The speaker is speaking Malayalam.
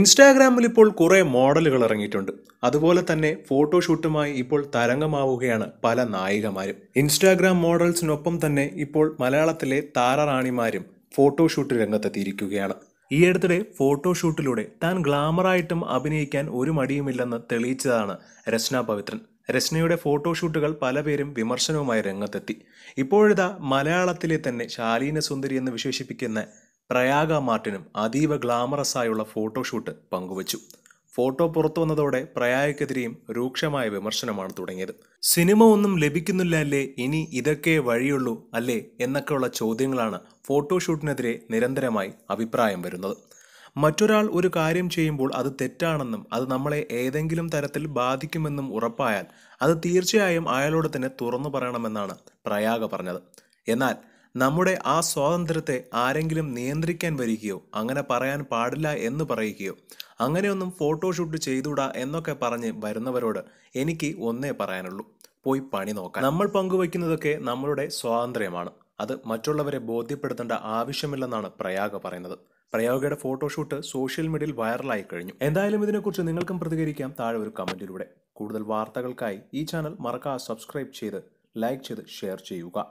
ഇൻസ്റ്റാഗ്രാമിൽ ഇപ്പോൾ കുറേ മോഡലുകൾ ഇറങ്ങിയിട്ടുണ്ട് അതുപോലെ തന്നെ ഫോട്ടോഷൂട്ടുമായി ഇപ്പോൾ തരംഗമാവുകയാണ് പല നായികമാരും ഇൻസ്റ്റാഗ്രാം മോഡൽസിനൊപ്പം തന്നെ ഇപ്പോൾ മലയാളത്തിലെ താരറാണിമാരും ഫോട്ടോഷൂട്ട് രംഗത്തെത്തിയിരിക്കുകയാണ് ഈ അടുത്തിടെ ഫോട്ടോഷൂട്ടിലൂടെ താൻ ഗ്ലാമറായിട്ടും അഭിനയിക്കാൻ ഒരു മടിയുമില്ലെന്ന് തെളിയിച്ചതാണ് രസ്ന പവിത്രൻ രസ്നയുടെ ഫോട്ടോഷൂട്ടുകൾ പല പേരും വിമർശനവുമായി രംഗത്തെത്തി ഇപ്പോഴിതാ മലയാളത്തിലെ തന്നെ ശാലീന സുന്ദരി എന്ന് വിശേഷിപ്പിക്കുന്ന പ്രയാഗ മാർട്ടിനും അതീവ ആയുള്ള ഫോട്ടോഷൂട്ട് പങ്കുവച്ചു ഫോട്ടോ പുറത്തു വന്നതോടെ പ്രയാഗയ്ക്കെതിരെയും രൂക്ഷമായ വിമർശനമാണ് തുടങ്ങിയത് സിനിമ ഒന്നും ലഭിക്കുന്നില്ല അല്ലേ ഇനി ഇതൊക്കെ വഴിയുള്ളൂ അല്ലേ എന്നൊക്കെയുള്ള ചോദ്യങ്ങളാണ് ഫോട്ടോഷൂട്ടിനെതിരെ നിരന്തരമായി അഭിപ്രായം വരുന്നത് മറ്റൊരാൾ ഒരു കാര്യം ചെയ്യുമ്പോൾ അത് തെറ്റാണെന്നും അത് നമ്മളെ ഏതെങ്കിലും തരത്തിൽ ബാധിക്കുമെന്നും ഉറപ്പായാൽ അത് തീർച്ചയായും അയാളോട് തന്നെ തുറന്നു പറയണമെന്നാണ് പ്രയാഗ പറഞ്ഞത് എന്നാൽ നമ്മുടെ ആ സ്വാതന്ത്ര്യത്തെ ആരെങ്കിലും നിയന്ത്രിക്കാൻ വരികയോ അങ്ങനെ പറയാൻ പാടില്ല എന്ന് പറയുകയോ അങ്ങനെയൊന്നും ഫോട്ടോഷൂട്ട് ചെയ്തുകൂടാ എന്നൊക്കെ പറഞ്ഞ് വരുന്നവരോട് എനിക്ക് ഒന്നേ പറയാനുള്ളൂ പോയി പണി നോക്കാം നമ്മൾ പങ്കുവയ്ക്കുന്നതൊക്കെ നമ്മളുടെ സ്വാതന്ത്ര്യമാണ് അത് മറ്റുള്ളവരെ ബോധ്യപ്പെടുത്തേണ്ട ആവശ്യമില്ലെന്നാണ് പ്രയാഗ പറയുന്നത് പ്രയോഗയുടെ ഫോട്ടോഷൂട്ട് സോഷ്യൽ മീഡിയയിൽ വൈറലായി കഴിഞ്ഞു എന്തായാലും ഇതിനെക്കുറിച്ച് നിങ്ങൾക്കും പ്രതികരിക്കാം താഴെ ഒരു കമൻറ്റിലൂടെ കൂടുതൽ വാർത്തകൾക്കായി ഈ ചാനൽ മറക്കാതെ സബ്സ്ക്രൈബ് ചെയ്ത് ലൈക്ക് ചെയ്ത് ഷെയർ ചെയ്യുക